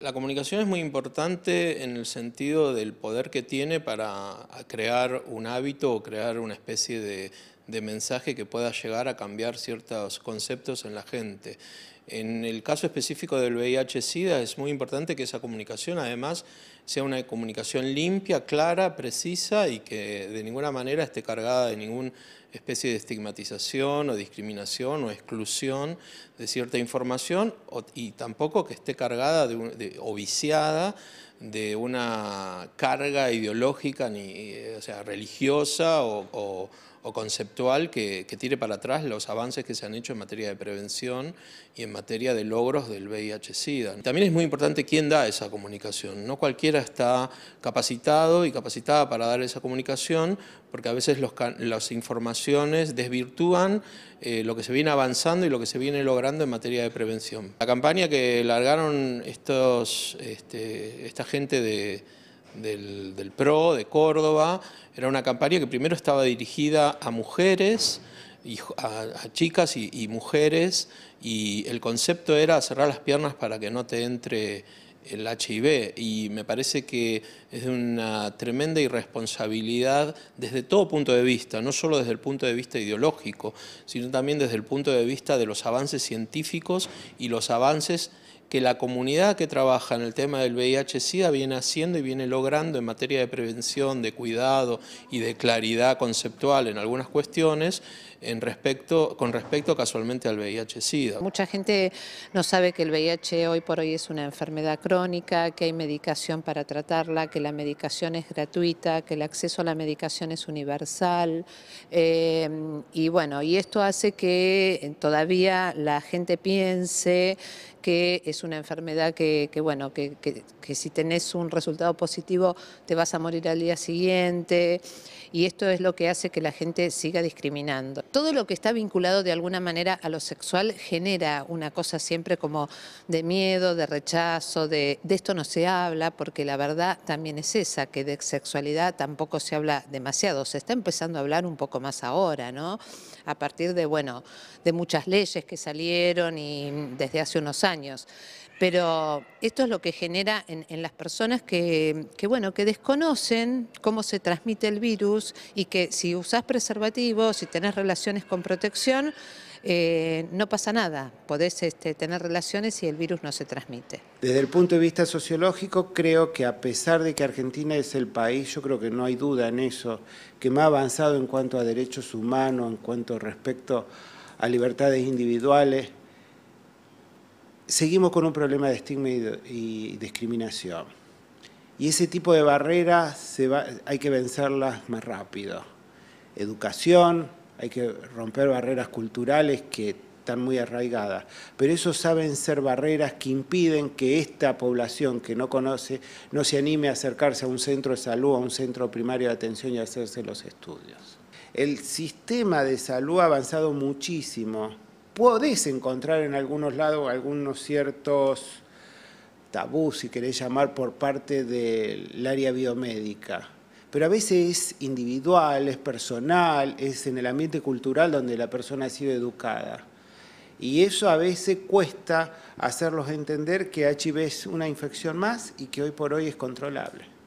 La comunicación es muy importante en el sentido del poder que tiene para crear un hábito o crear una especie de, de mensaje que pueda llegar a cambiar ciertos conceptos en la gente. En el caso específico del VIH-Sida es muy importante que esa comunicación además sea una comunicación limpia, clara, precisa y que de ninguna manera esté cargada de ninguna especie de estigmatización o discriminación o exclusión de cierta información y tampoco que esté cargada de, o viciada de una carga ideológica, ni, eh, o sea, religiosa o o conceptual que, tire para atrás los avances que se han hecho en materia de prevención y en materia de logros del VIH-Sida. También es muy importante quién da esa comunicación. No cualquiera está capacitado y capacitada para dar esa comunicación porque a veces las informaciones desvirtúan eh, lo que se viene avanzando y lo que se viene logrando en materia de prevención. La campaña que largaron estos, este, esta gente de del, PRO de Córdoba. Era una campaña que primero estaba dirigida a mujeres, a, chicas y, mujeres, y el concepto era cerrar las piernas para que no te entre el HIV y me parece que es una tremenda irresponsabilidad desde todo punto de vista, no solo desde el punto de vista ideológico, sino también desde el punto de vista de los avances científicos y los avances que la comunidad que trabaja en el tema del VIH-Sida viene haciendo y viene logrando en materia de prevención, de cuidado y de claridad conceptual en algunas cuestiones, respecto, con respecto casualmente al VIH-Sida. Mucha gente no sabe que el VIH hoy por hoy es una enfermedad crónica, que hay medicación para tratarla, que la medicación es gratuita, que el acceso a la medicación es universal. Eh, y bueno, y esto hace que todavía la gente piense que es una enfermedad que, bueno, que, que, si tenés un resultado positivo te vas a morir al día siguiente y esto es lo que hace que la gente siga discriminando todo lo que está vinculado de alguna manera a lo sexual genera una cosa siempre como de miedo, de rechazo, de, de esto no se habla, porque la verdad también es esa, que de sexualidad tampoco se habla demasiado, se está empezando a hablar un poco más ahora, ¿no? A partir de, bueno, de muchas leyes que salieron y desde hace unos años. Pero esto es lo que genera en, las personas que, bueno, que desconocen cómo se transmite el virus y que si usás preservativos, si tenés relación con protección, eh, no pasa nada, podés este, tener relaciones y el virus no se transmite. Desde el punto de vista sociológico, creo que a pesar de que Argentina es el país, yo creo que no hay duda en eso, que más avanzado en cuanto a derechos humanos, en cuanto respecto a libertades individuales, seguimos con un problema de estigma y, discriminación. Y ese tipo de barreras hay que vencerlas más rápido. Educación, hay que romper barreras culturales que están muy arraigadas, pero eso saben ser barreras que impiden que esta población que no conoce no se anime a acercarse a un centro de salud, a un centro primario de atención y hacerse los estudios. El sistema de salud ha avanzado muchísimo. Podés encontrar en algunos lados algunos ciertos tabús, si querés llamar, por parte del área biomédica pero a veces es individual, es personal, es en el ambiente cultural donde la persona ha sido educada. Y eso a veces cuesta hacerlos entender que HIV es una infección más y que hoy por hoy es controlable.